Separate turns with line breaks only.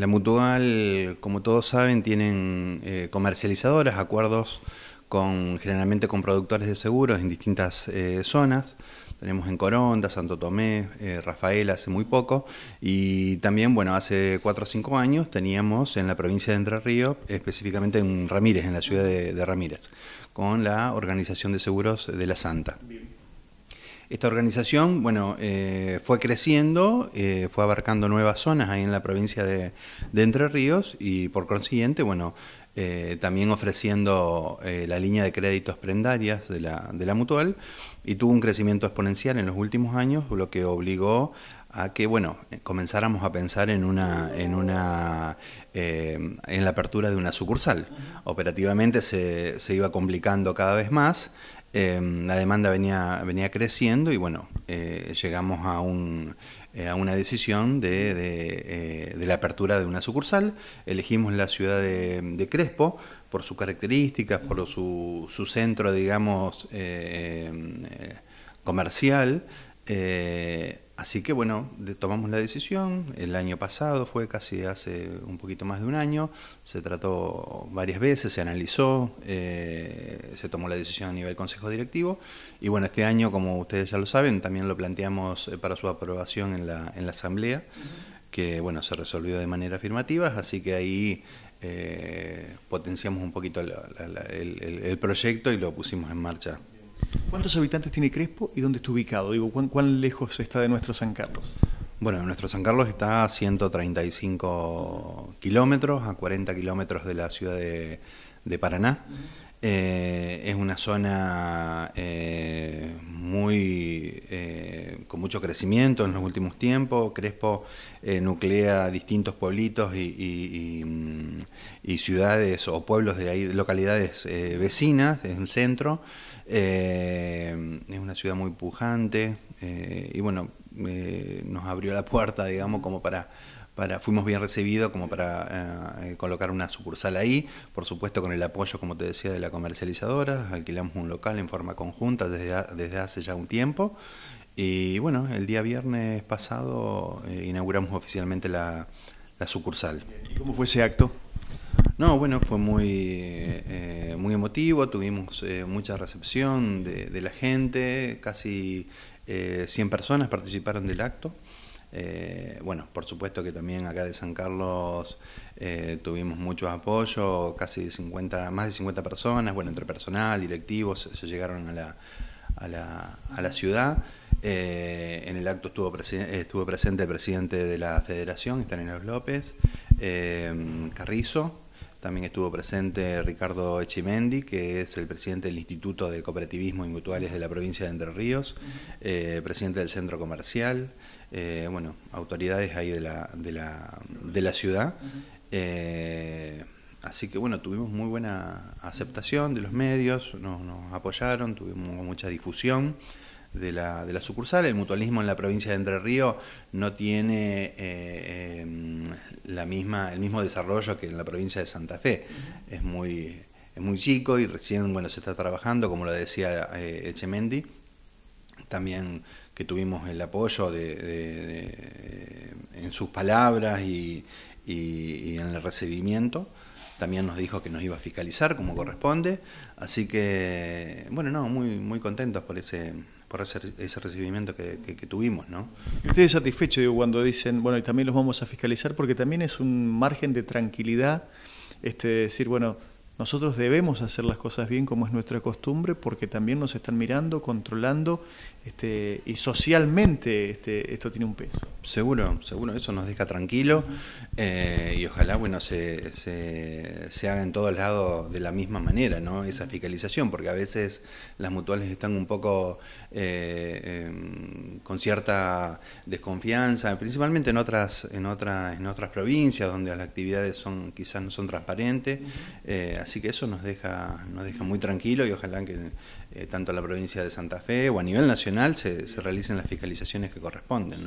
La Mutual, como todos saben, tienen eh, comercializadoras, acuerdos con generalmente con productores de seguros en distintas eh, zonas. Tenemos en Coronda, Santo Tomé, eh, Rafael hace muy poco. Y también, bueno, hace cuatro o cinco años teníamos en la provincia de Entre Ríos, específicamente en Ramírez, en la ciudad de, de Ramírez, con la Organización de Seguros de la Santa. Bien. Esta organización, bueno, eh, fue creciendo, eh, fue abarcando nuevas zonas ahí en la provincia de, Entre Ríos y por consiguiente, bueno, eh, también ofreciendo la línea de créditos prendarias de la, Mutual y tuvo un crecimiento exponencial en los últimos años, lo que obligó a que bueno comenzáramos a pensar en una en una en la apertura de una sucursal operativamente se, se iba complicando cada vez más Em, la demanda venía, venía creciendo y bueno, eh, llegamos a, un, eh, a una decisión de, eh, de, la apertura de una sucursal. Elegimos la ciudad de, Crespo por sus características, por su, su centro, digamos, em, comercial. Así que bueno, tomamos la decisión, el año pasado fue casi hace un poquito más de un año, se trató varias veces, se analizó, eh, se tomó la decisión a nivel consejo directivo y bueno, este año como ustedes ya lo saben también lo planteamos eh, para su aprobación en la, en la asamblea, que bueno, se resolvió de manera afirmativa, así que ahí eh, potenciamos un poquito el proyecto y lo pusimos en marcha ¿Cuántos habitantes tiene Crespo y dónde está ubicado? Digo, ¿cuán, lejos está de nuestro San Carlos? Bueno, nuestro San Carlos está a 135 kilómetros, a 40 kilómetros de la ciudad de, Paraná. Eh, es una zona eh, muy eh, con mucho crecimiento en los últimos tiempos. Crespo nuclea distintos pueblitos mm, y, ciudades o pueblos de ahí, localidades vecinas, en el centro. Eh, es una ciudad muy pujante eh, y bueno, eh, nos abrió la puerta, digamos, como para, para fuimos bien recibidos como para colocar una sucursal ahí, por supuesto con el apoyo, como te decía, de la comercializadora, alquilamos un local en forma conjunta desde, desde hace ya un tiempo y bueno, el día viernes pasado inauguramos oficialmente la, la, sucursal. ¿Y cómo fue ese acto? No, bueno, fue muy muy emotivo, tuvimos eh, mucha recepción de, la gente, casi 100 eh, personas participaron del acto. Eh, bueno, por supuesto que también acá de San Carlos tuvimos mucho apoyo, casi 50, más de 50 personas, bueno, entre personal, directivos, se, llegaron a la, a la, ciudad. en el acto estuvo, estuvo presente el presidente de la federación, Estanislav López, Carrizo, también estuvo presente Ricardo Echimendi, que es el presidente del Instituto de Cooperativismo y Mutuales de la provincia de Entre Ríos, eh, presidente del Centro Comercial, eh, bueno, autoridades ahí de la, de la, de la ciudad. Eh, así que bueno, tuvimos muy buena aceptación de los medios, nos apoyaron, tuvimos mucha difusión de la, de la sucursal. El mutualismo en la provincia de Entre Ríos no tiene eh, em, la misma, el mismo desarrollo que en la provincia de Santa Fe. Es muy, es muy chico y recién bueno, se está trabajando, como lo decía eh, Echemendi. También que tuvimos el apoyo de, en sus palabras y, y en el recibimiento también nos dijo que nos iba a fiscalizar como corresponde. Así que, bueno, no, muy, muy contentos por ese, por ese, recibimiento que, tuvimos. ¿no? Estoy satisfecho cuando dicen, bueno, y también los vamos a fiscalizar porque también es un margen de tranquilidad, este, decir, bueno, nosotros debemos hacer las cosas bien como es nuestra costumbre porque también nos están mirando, controlando este, y socialmente este, esto tiene un peso. Seguro, seguro, eso nos deja tranquilo eh, y ojalá bueno se, se, haga en todos lados de la misma manera, ¿no? Esa fiscalización, porque a veces las mutuales están un poco eh, em, con cierta desconfianza, principalmente en otras, en otras, en otras provincias donde las actividades son, quizás no son transparentes, eh, así que eso nos deja, nos deja muy tranquilo y ojalá que eh, tanto en la provincia de Santa Fe o a nivel nacional, se, realicen las fiscalizaciones que corresponden.